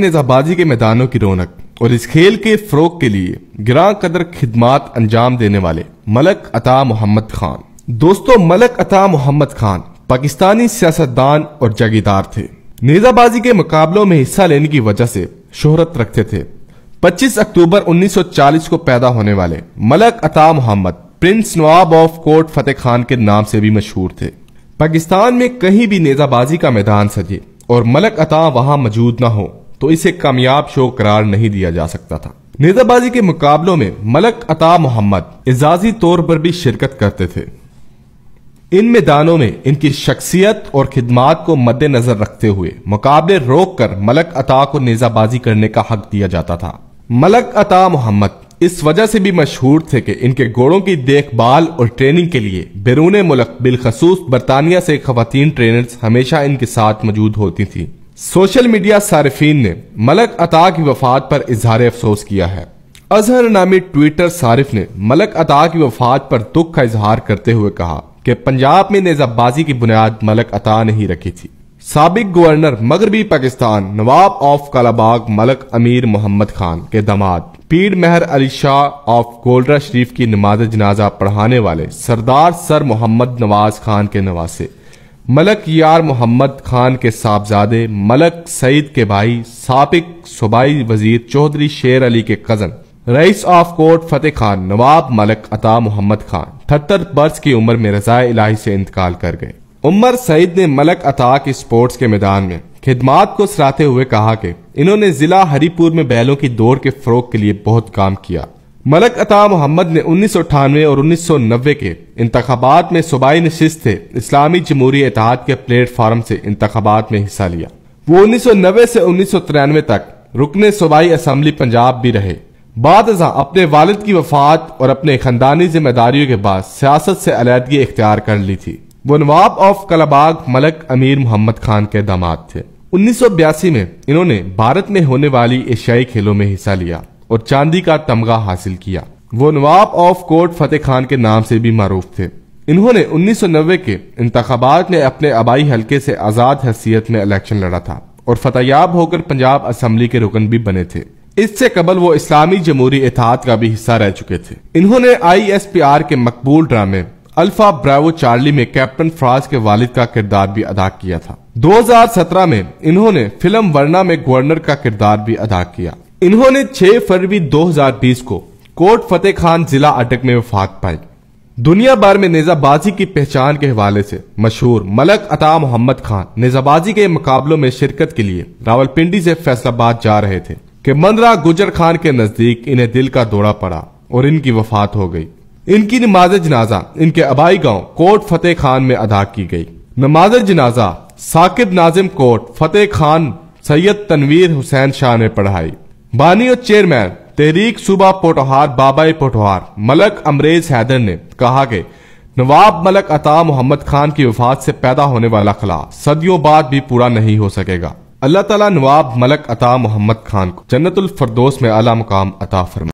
निज़ाबाजी के मैदानों की रौनक और इस खेल के फ़रोग के लिए ग्रां कदर खिदमत अंजाम देने वाले मलक अता मोहम्मद खान दोस्तों मलक अता मोहम्मद खान पाकिस्तानी सियासतदान और जागीदार थे नेजाबाजी के मुकाबलों में हिस्सा लेने की वजह से शोहरत रखते थे 25 अक्टूबर 1940 को पैदा होने वाले मलक अता मोहम्मद प्रिंस नवाब ऑफ कोर्ट फतेह खान के नाम से भी मशहूर थे पाकिस्तान में कहीं भी नेजाबाजी का मैदान सजे और मलक अता वहां मौजूद ना हो तो इसे कामयाब शो करार नहीं दिया जा सकता था नेताबाजी के मुकाबलों में मलक अता मोहम्मद एजाजी तौर पर भी शिरकत करते थे इन मैदानों में इनकी शख्सियत और खिदमात को मद्देनजर रखते हुए मुकाबले रोक कर मलक अता को नेजाबाजी करने का हक दिया जाता था मलक अता मोहम्मद इस वजह से भी मशहूर थे कि इनके घोड़ों की देखभाल और ट्रेनिंग के लिए बैरून मुल्क बिलखसूस बरतानिया से खातन ट्रेनर्स हमेशा इनके साथ मौजूद होती थी सोशल मीडिया सार्फिन ने मलक अता की वफात पर इजहार अफसोस किया है अजहर नामी ट्विटर सारिफ ने मलक अता की वफात पर दुख का इजहार करते हुए कहा कि पंजाब में नेजाबाजी की बुनियाद मलक अता ने ही रखी थी सबक गवर्नर मगरबी पाकिस्तान नवाब ऑफ कालाबाग मलक अमीर मोहम्मद खान के दामाद पीर मेहर अली शाह ऑफ गोल्डरा शरीफ की नमाज जनाजा पढ़ाने वाले सरदार सर मोहम्मद नवाज खान के नवासे मलक यार मोहम्मद खान के साहबजादे मलक सईद के भाई सबक सूबाई वजीर चौधरी शेर अली के कजन रईस ऑफ कोर्ट फतेह खान नवाब मलक अता मोहम्मद खान अठहत्तर वर्ष की उम्र में रजा इलाही से इंतकाल कर गए उमर सईद ने मलक अता के स्पोर्ट्स के मैदान में खिदमात को सराहते हुए कहा कि इन्होंने जिला हरीपुर में बैलों की दौड़ के फरोग के लिए बहुत काम किया मलक अता मोहम्मद ने उन्नीस सौ अठानवे और उन्नीस सौ नब्बे के इंतबात में सूबाई नशिस्त इस्लामी जमहूरी इतिहाद के प्लेटफार्म से इंतबात में हिस्सा लिया वो उन्नीस सौ नब्बे से उन्नीस सौ तिरानवे तक रुकने सूबाई असम्बली पंजाब भी रहे बाद अपने वालद की वफात और अपने खानदानी जिम्मेदारियों के बाद सियासत से अलीहदगी इख्तियार कर ली थी वो नवाब ऑफ कलाबाग मलक अमीर मोहम्मद खान के दामाद थे उन्नीस सौ बयासी में इन्होंने भारत में होने वाली एशियाई खेलों में हिस्सा लिया और चांदी का तमगा हासिल किया वो नवाब ऑफ कोर्ट फतेह खान के नाम से भी मरूफ थे इन्होंने 1990 के इंतबात में अपने आबाई हलके से आज़ाद हैसियत में इलेक्शन लड़ा था और फतेयाब होकर पंजाब असम्बली के रुकन भी बने थे इससे कबल वो इस्लामी जमहूरी इतिहाद का भी हिस्सा रह चुके थे इन्होंने आई एस पी आर के मकबूल ड्रामे अल्फा ब्रावो चार्ली में कैप्टन फ्राज के वालिद का किरदार भी अदा किया था 2017 में इन्होंने फिल्म वर्ना में गवर्नर का किरदार भी अदा किया इन्होंने 6 फरवरी 2020 को कोट फतेह खान जिला अटक में वफात पाई दुनिया भर में निजाबाजी की पहचान के हवाले से मशहूर मलक अता मोहम्मद खान निजाबाजी के मुकाबलों में शिरकत के लिए रावलपिंडी से फैसलाबाद जा रहे थे कि मंदरा गुजर खान के नजदीक इन्हें दिल का दौरा पड़ा और इनकी वफात हो गई इनकी नमाज जनाजा इनके अबाई गांव कोट फतेह खान में अदा की गई नमाज जनाजा साकिब नाजिम कोट फतेह खान सैयद तनवीर हुसैन शाह ने पढ़ाई बानी और चेयरमैन तहरीक सूबा पोटोहार बाबाई पोटोहार मलक अमरेज हैदर ने कहा कि नवाब मलक अता मोहम्मद खान की वफात से पैदा होने वाला खला सदियों बाद भी पूरा नहीं हो सकेगा अल्लाह तला नवाब मलक अता मोहम्मद खान को जन्नतुल फरदोस में अला मुकाम अता फरमा